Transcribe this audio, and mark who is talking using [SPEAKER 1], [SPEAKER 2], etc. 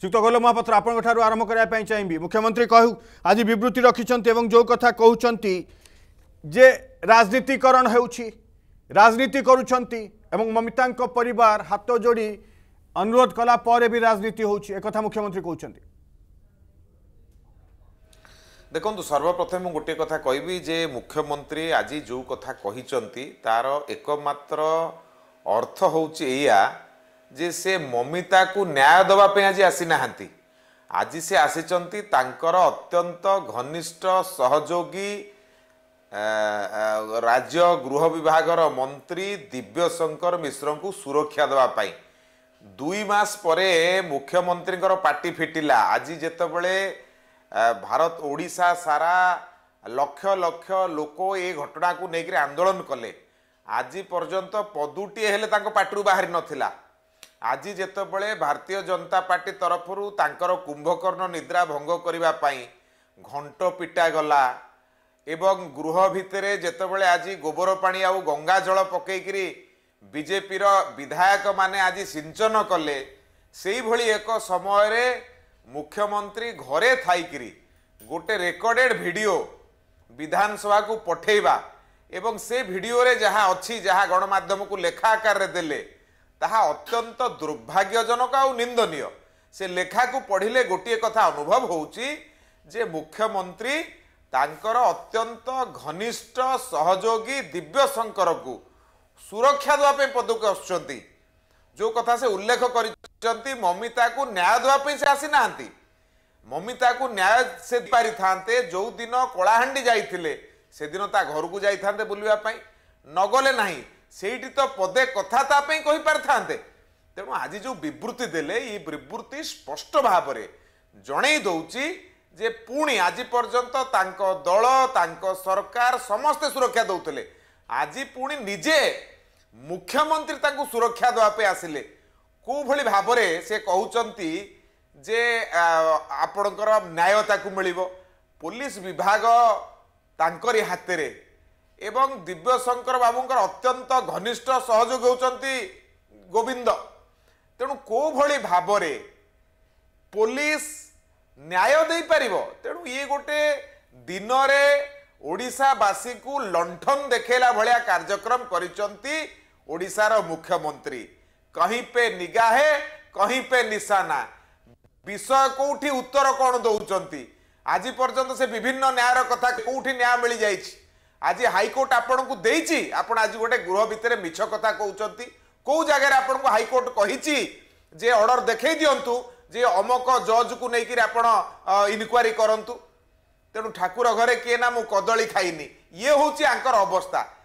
[SPEAKER 1] ଶ୍ରୀଯୁକ୍ତ ଗୋଲ ମହାପାତ୍ର ଆପଣଙ୍କ ଠାରୁ ଆରମ୍ଭ କରିବା ପାଇଁ ଚାହିଁବି ମୁଖ୍ୟମନ୍ତ୍ରୀ କହୁ ଆଜି ବିବୃତ୍ତି ରଖିଛନ୍ତି ଏବଂ ଯେଉଁ କଥା କହୁଛନ୍ତି ଯେ ରାଜନୀତିକରଣ ହେଉଛି ରାଜନୀତି କରୁଛନ୍ତି ଏବଂ ମମିତାଙ୍କ ପରିବାର ହାତ ଯୋଡ଼ି ଅନୁରୋଧ କଲା ପରେ ବି ରାଜନୀତି ହେଉଛି ଏକଥା ମୁଖ୍ୟମନ୍ତ୍ରୀ କହୁଛନ୍ତି ଦେଖନ୍ତୁ ସର୍ବପ୍ରଥମେ ମୁଁ ଗୋଟିଏ କଥା କହିବି ଯେ ମୁଖ୍ୟମନ୍ତ୍ରୀ ଆଜି ଯେଉଁ କଥା କହିଛନ୍ତି ତା'ର ଏକମାତ୍ର ଅର୍ଥ ହେଉଛି ଏଇଆ ଯେ ସେ ମମିତାକୁ ନ୍ୟାୟ ଦେବା ପାଇଁ ଆଜି ଆସିନାହାନ୍ତି ଆଜି ସେ ଆସିଛନ୍ତି ତାଙ୍କର ଅତ୍ୟନ୍ତ ଘନିଷ୍ଠ ସହଯୋଗୀ ରାଜ୍ୟ ଗୃହ ବିଭାଗର ମନ୍ତ୍ରୀ ଦିବ୍ୟଶଙ୍କର ମିଶ୍ରଙ୍କୁ ସୁରକ୍ଷା ଦେବା ପାଇଁ ଦୁଇ ମାସ ପରେ ମୁଖ୍ୟମନ୍ତ୍ରୀଙ୍କର ପାଟି ଫିଟିଲା ଆଜି ଯେତେବେଳେ ଭାରତ ଓଡ଼ିଶା ସାରା ଲକ୍ଷ ଲକ୍ଷ ଲୋକ ଏ ଘଟଣାକୁ ନେଇକରି ଆନ୍ଦୋଳନ କଲେ ଆଜି ପର୍ଯ୍ୟନ୍ତ ପଦୁଟିଏ ହେଲେ ତାଙ୍କ ପାଟିରୁ ବାହାରି ନଥିଲା ଆଜି ଯେତେବେଳେ ଭାରତୀୟ ଜନତା ପାର୍ଟି ତରଫରୁ ତାଙ୍କର କୁମ୍ଭକର୍ଣ୍ଣ ନିଦ୍ରା ଭଙ୍ଗ କରିବା ପାଇଁ ଘଣ୍ଟ ପିଟାଗଲା ଏବଂ ଗୃହ ଭିତରେ ଯେତେବେଳେ ଆଜି ଗୋବର ପାଣି ଆଉ ଗଙ୍ଗା ଜଳ ପକେଇକିରି ବିଜେପିର ବିଧାୟକମାନେ ଆଜି ସିଞ୍ଚନ କଲେ ସେଇଭଳି ଏକ ସମୟରେ ମୁଖ୍ୟମନ୍ତ୍ରୀ ଘରେ ଥାଇକିରି ଗୋଟେ ରେକର୍ଡ଼େଡ଼୍ ଭିଡ଼ିଓ ବିଧାନସଭାକୁ ପଠେଇବା ଏବଂ ସେ ଭିଡ଼ିଓରେ ଯାହା ଅଛି ଯାହା ଗଣମାଧ୍ୟମକୁ ଲେଖା ଆକାରରେ ଦେଲେ ତାହା ଅତ୍ୟନ୍ତ ଦୁର୍ଭାଗ୍ୟଜନକ ଆଉ ନିନ୍ଦନୀୟ ସେ ଲେଖାକୁ ପଢ଼ିଲେ ଗୋଟିଏ କଥା ଅନୁଭବ ହେଉଛି ଯେ ମୁଖ୍ୟମନ୍ତ୍ରୀ ତାଙ୍କର ଅତ୍ୟନ୍ତ ଘନିଷ୍ଠ ସହଯୋଗୀ ଦିବ୍ୟଶଙ୍କରକୁ ସୁରକ୍ଷା ଦେବା ପାଇଁ ପଦକୁ ଆସୁଛନ୍ତି ଯେଉଁ କଥା ସେ ଉଲ୍ଲେଖ କରିଛନ୍ତି ମମିତାକୁ ନ୍ୟାୟ ଦେବା ପାଇଁ ସେ ଆସିନାହାନ୍ତି ମମିତାକୁ ନ୍ୟାୟ ସେ ପାରିଥାନ୍ତେ ଯେଉଁଦିନ କଳାହାଣ୍ଡି ଯାଇଥିଲେ ସେଦିନ ତା ଘରକୁ ଯାଇଥାନ୍ତେ ବୁଲିବା ପାଇଁ ନଗଲେ ନାହିଁ ସେଇଠି ତ ପଦେ କଥା ତା ପାଇଁ କହିପାରିଥାନ୍ତେ ତେଣୁ ଆଜି ଯେଉଁ ବିବୃତ୍ତି ଦେଲେ ଏଇ ବିବୃତ୍ତି ସ୍ପଷ୍ଟ ଭାବରେ ଜଣେଇ ଦେଉଛି ଯେ ପୁଣି ଆଜି ପର୍ଯ୍ୟନ୍ତ ତାଙ୍କ ଦଳ ତାଙ୍କ ସରକାର ସମସ୍ତେ ସୁରକ୍ଷା ଦେଉଥିଲେ ଆଜି ପୁଣି ନିଜେ ମୁଖ୍ୟମନ୍ତ୍ରୀ ତାଙ୍କୁ ସୁରକ୍ଷା ଦେବା ପାଇଁ ଆସିଲେ କେଉଁଭଳି ଭାବରେ ସେ କହୁଛନ୍ତି ଯେ ଆପଣଙ୍କର ନ୍ୟାୟ ତାକୁ ମିଳିବ ପୋଲିସ ବିଭାଗ ତାଙ୍କରି ହାତରେ ଏବଂ ଦିବ୍ୟଶଙ୍କର ବାବୁଙ୍କର ଅତ୍ୟନ୍ତ ଘନିଷ୍ଠ ସହଯୋଗ ହେଉଛନ୍ତି ଗୋବିନ୍ଦ ତେଣୁ କେଉଁଭଳି ଭାବରେ ପୋଲିସ ନ୍ୟାୟ ଦେଇପାରିବ ତେଣୁ ଇଏ ଗୋଟେ ଦିନରେ ଓଡ଼ିଶାବାସୀଙ୍କୁ ଲଣ୍ଠନ ଦେଖେଇଲା ଭଳିଆ କାର୍ଯ୍ୟକ୍ରମ କରିଛନ୍ତି ଓଡ଼ିଶାର ମୁଖ୍ୟମନ୍ତ୍ରୀ କହିଁ ପେ ନିଗାହେ କହିଁ ପେ ନିଶାନା ବିଷୟ କେଉଁଠି ଉତ୍ତର କ'ଣ ଦେଉଛନ୍ତି ଆଜି ପର୍ଯ୍ୟନ୍ତ ସେ ବିଭିନ୍ନ ନ୍ୟାୟର କଥା କେଉଁଠି ନ୍ୟାୟ ମିଳିଯାଇଛି ଆଜି ହାଇକୋର୍ଟ ଆପଣଙ୍କୁ ଦେଇଛି ଆପଣ ଆଜି ଗୋଟେ ଗୃହ ଭିତରେ ମିଛ କଥା କହୁଛନ୍ତି କେଉଁ ଜାଗାରେ ଆପଣଙ୍କୁ ହାଇକୋର୍ଟ କହିଛି ଯେ ଅର୍ଡର ଦେଖେଇ ଦିଅନ୍ତୁ ଯେ ଅମକ ଜଜ୍କୁ ନେଇକରି ଆପଣ ଇନକ୍ୱାରି କରନ୍ତୁ ତେଣୁ ଠାକୁର ଘରେ କିଏ ନା ମୁଁ କଦଳୀ ଖାଇନି ଇଏ ହେଉଛି ଆଙ୍କର ଅବସ୍ଥା